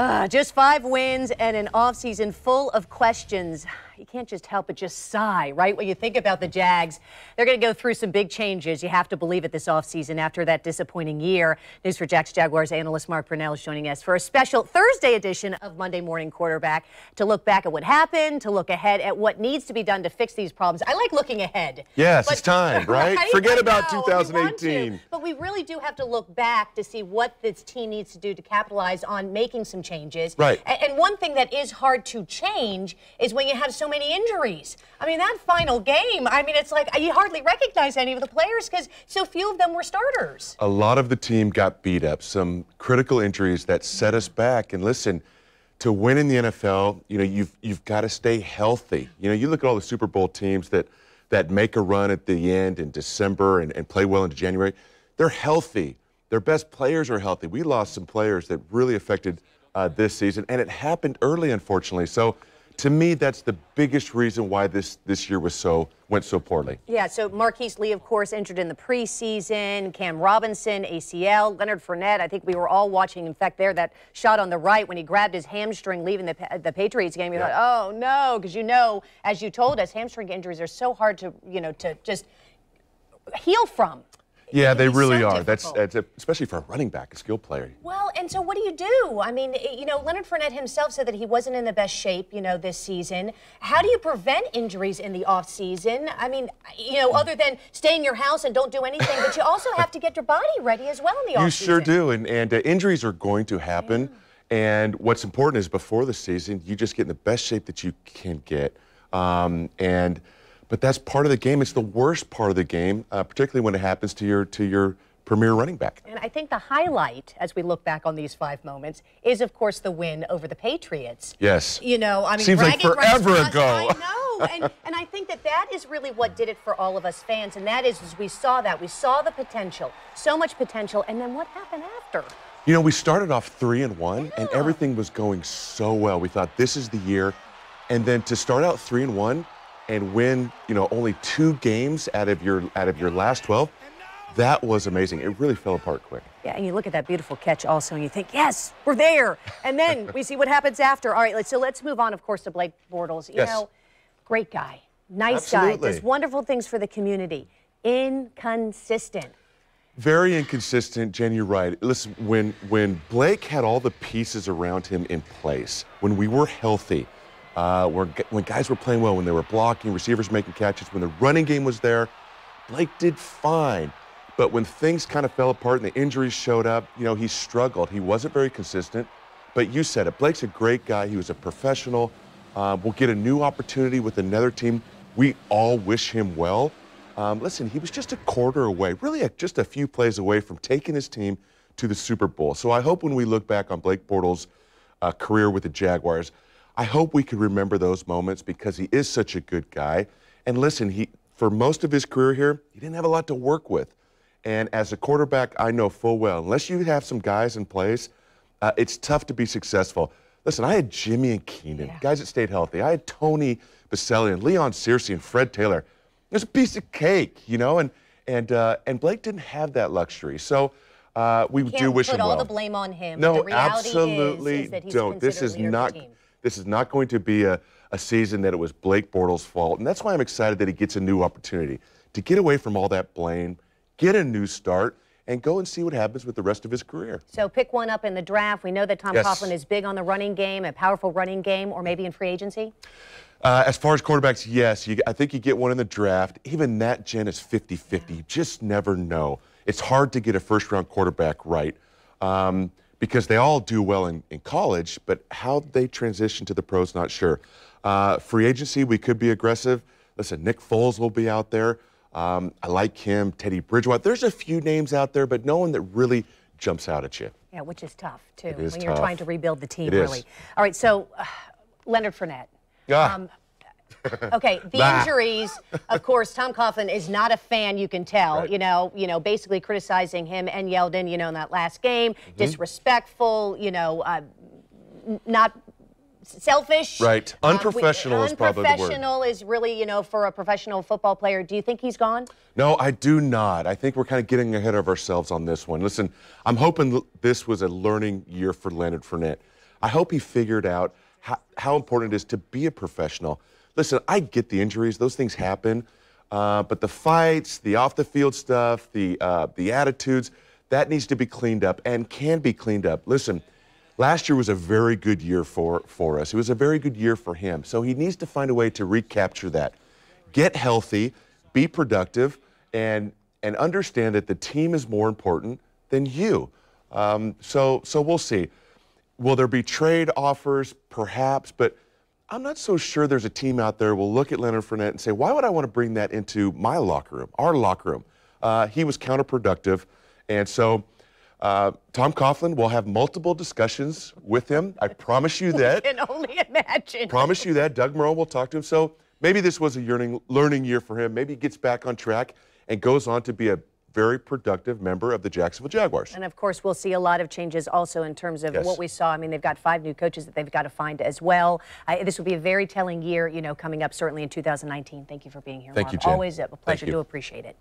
Ah, just five wins and an offseason full of questions you can't just help but just sigh, right? When you think about the Jags, they're going to go through some big changes. You have to believe it this offseason after that disappointing year. News for Jack's Jaguars analyst Mark Brunell is joining us for a special Thursday edition of Monday Morning Quarterback to look back at what happened, to look ahead at what needs to be done to fix these problems. I like looking ahead. Yes, but, it's time, right? right? Forget about 2018. We to, but we really do have to look back to see what this team needs to do to capitalize on making some changes. Right. And one thing that is hard to change is when you have so many injuries. I mean, that final game, I mean, it's like you hardly recognize any of the players because so few of them were starters. A lot of the team got beat up, some critical injuries that set us back. And listen, to win in the NFL, you know, you've you've got to stay healthy. You know, you look at all the Super Bowl teams that that make a run at the end in December and, and play well into January. They're healthy. Their best players are healthy. We lost some players that really affected uh, this season, and it happened early, unfortunately. So to me, that's the biggest reason why this this year was so went so poorly. Yeah. So Marquise Lee, of course, injured in the preseason. Cam Robinson, ACL. Leonard Fournette. I think we were all watching. In fact, there that shot on the right when he grabbed his hamstring leaving the the Patriots game. You yeah. thought, oh no, because you know, as you told us, hamstring injuries are so hard to you know to just heal from. Yeah, they really so are. Difficult. That's, that's especially for a running back, a skill player. Well, and so what do you do? I mean, you know, Leonard Fournette himself said that he wasn't in the best shape, you know, this season. How do you prevent injuries in the off season? I mean, you know, other than stay in your house and don't do anything, but you also have to get your body ready as well in the off season. You sure do, and and uh, injuries are going to happen. Yeah. And what's important is before the season, you just get in the best shape that you can get, um, and but that's part of the game. It's the worst part of the game, uh, particularly when it happens to your to your premier running back. And I think the highlight, as we look back on these five moments, is of course the win over the Patriots. Yes. You know, I mean, seems like forever us, ago. I know, and, and I think that that is really what did it for all of us fans, and that is, as we saw that we saw the potential, so much potential, and then what happened after? You know, we started off three and one, yeah. and everything was going so well. We thought this is the year, and then to start out three and one and win, you know, only two games out of your out of your last 12, that was amazing. It really fell apart quick. Yeah, and you look at that beautiful catch also, and you think, yes, we're there. And then we see what happens after. All right, so let's move on, of course, to Blake Bortles. You yes. know, great guy, nice Absolutely. guy, does wonderful things for the community. Inconsistent. Very inconsistent, Jen. You're right. Listen, when when Blake had all the pieces around him in place, when we were healthy, uh, where when guys were playing well, when they were blocking, receivers making catches, when the running game was there, Blake did fine. But when things kind of fell apart and the injuries showed up, you know, he struggled. He wasn't very consistent. But you said it. Blake's a great guy. He was a professional. Uh, we'll get a new opportunity with another team. We all wish him well. Um, listen, he was just a quarter away, really a, just a few plays away from taking his team to the Super Bowl. So I hope when we look back on Blake Bortles' uh, career with the Jaguars, I hope we could remember those moments because he is such a good guy. And listen, he for most of his career here, he didn't have a lot to work with. And as a quarterback, I know full well, unless you have some guys in place, uh, it's tough to be successful. Listen, I had Jimmy and Keenan, yeah. guys that stayed healthy. I had Tony Baselli and Leon Searcy and Fred Taylor. It was a piece of cake, you know, and and uh, and Blake didn't have that luxury. So uh, we do wish him well. put all the blame on him. No, absolutely is, is don't. This is not. This is not going to be a, a season that it was Blake Bortles' fault. And that's why I'm excited that he gets a new opportunity to get away from all that blame, get a new start, and go and see what happens with the rest of his career. So pick one up in the draft. We know that Tom yes. Coughlin is big on the running game, a powerful running game, or maybe in free agency. Uh, as far as quarterbacks, yes. You, I think you get one in the draft. Even that, gen is 50 50. You just never know. It's hard to get a first round quarterback right. Um, because they all do well in, in college, but how they transition to the pros, not sure. Uh, free agency, we could be aggressive. Listen, Nick Foles will be out there. Um, I like him, Teddy Bridgewater. There's a few names out there, but no one that really jumps out at you. Yeah, which is tough, too, It is when tough. you're trying to rebuild the team, really. All right, so uh, Leonard Fournette. Yeah. Um, okay, the injuries, of course, Tom Coughlin is not a fan, you can tell. Right. You know, you know, basically criticizing him and Yeldon, you know, in that last game, mm -hmm. disrespectful, you know, uh, not selfish. Right. Um, unprofessional uh, is probably the word. Unprofessional is really, you know, for a professional football player. Do you think he's gone? No, I do not. I think we're kind of getting ahead of ourselves on this one. Listen, I'm hoping this was a learning year for Leonard Fournette. I hope he figured out how, how important it is to be a professional listen, I get the injuries; those things happen. Uh, but the fights, the off the field stuff, the uh, the attitudes, that needs to be cleaned up and can be cleaned up. Listen, last year was a very good year for for us. It was a very good year for him. So he needs to find a way to recapture that, get healthy, be productive, and and understand that the team is more important than you. Um, so so we'll see. Will there be trade offers? Perhaps, but I'm not so sure there's a team out there will look at Leonard Fournette and say, why would I want to bring that into my locker room, our locker room? Uh, he was counterproductive. And so uh, Tom Coughlin will have multiple discussions with him. I promise you that. I can only imagine. Promise you that. Doug Morrow will talk to him. So maybe this was a yearning, learning year for him. Maybe he gets back on track and goes on to be a very productive member of the Jacksonville Jaguars. And of course, we'll see a lot of changes also in terms of yes. what we saw. I mean, they've got five new coaches that they've got to find as well. this will be a very telling year, you know, coming up certainly in 2019. Thank you for being here. Thank you, Jen. Always a pleasure to appreciate it.